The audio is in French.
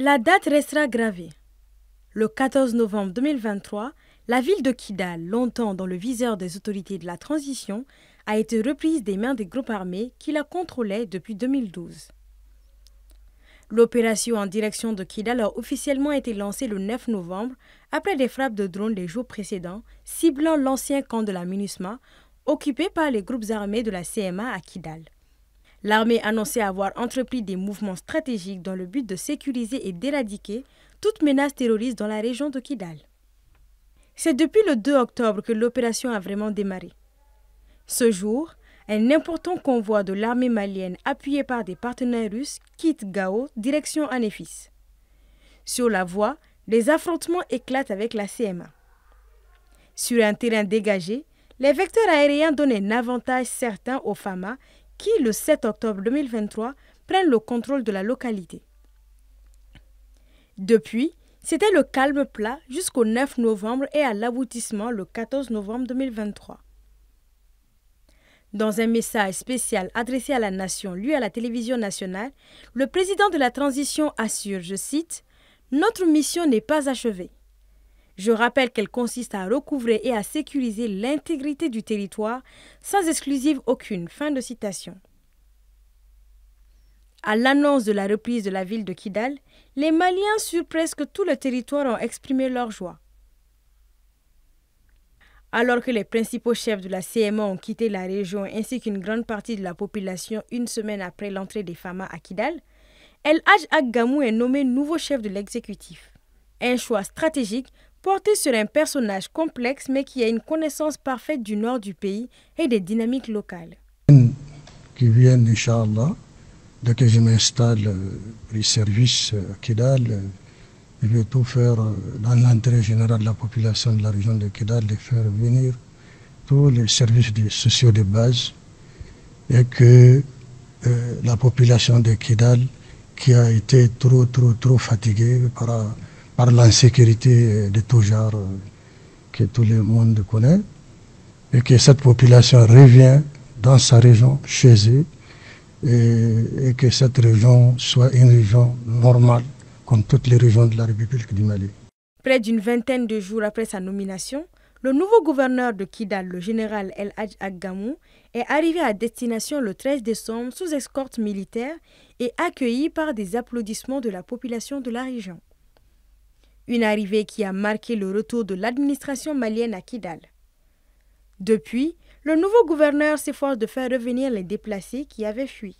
La date restera gravée. Le 14 novembre 2023, la ville de Kidal, longtemps dans le viseur des autorités de la transition, a été reprise des mains des groupes armés qui la contrôlaient depuis 2012. L'opération en direction de Kidal a officiellement été lancée le 9 novembre après des frappes de drones les jours précédents ciblant l'ancien camp de la MINUSMA occupé par les groupes armés de la CMA à Kidal. L'armée annonçait avoir entrepris des mouvements stratégiques dans le but de sécuriser et d'éradiquer toute menace terroriste dans la région de Kidal. C'est depuis le 2 octobre que l'opération a vraiment démarré. Ce jour, un important convoi de l'armée malienne appuyé par des partenaires russes quitte Gao direction Anéfis. Sur la voie, des affrontements éclatent avec la CMA. Sur un terrain dégagé, les vecteurs aériens donnent un avantage certain aux FAMA qui, le 7 octobre 2023, prennent le contrôle de la localité. Depuis, c'était le calme plat jusqu'au 9 novembre et à l'aboutissement le 14 novembre 2023. Dans un message spécial adressé à la nation, lui à la télévision nationale, le président de la transition assure, je cite, Notre mission n'est pas achevée. Je rappelle qu'elle consiste à recouvrer et à sécuriser l'intégrité du territoire sans exclusive aucune. Fin de citation. À l'annonce de la reprise de la ville de Kidal, les Maliens sur presque tout le territoire ont exprimé leur joie. Alors que les principaux chefs de la CMA ont quitté la région ainsi qu'une grande partie de la population une semaine après l'entrée des FAMA à Kidal, El Hajj Gamou est nommé nouveau chef de l'exécutif. Un choix stratégique porté sur un personnage complexe mais qui a une connaissance parfaite du nord du pays et des dynamiques locales. Qui viennent, Inch'Allah, dès que je m'installe euh, les services à euh, Kidal, je euh, vais tout faire dans l'intérêt général de la population de la région de Kidal, de faire venir tous les services sociaux de base et que la population de Kidal, qui a été trop, trop, trop fatiguée par par l'insécurité de tout que tout le monde connaît, et que cette population revient dans sa région, chez eux, et, que cette région soit une région normale, comme toutes les régions de la République du Mali. Près d'une vingtaine de jours après sa nomination, le nouveau gouverneur de Kidal, le général El Hadj Agamou, est arrivé à destination le 13 décembre sous escorte militaire et accueilli par des applaudissements de la population de la région. Une arrivée qui a marqué le retour de l'administration malienne à Kidal. Depuis, le nouveau gouverneur s'efforce de faire revenir les déplacés qui avaient fui.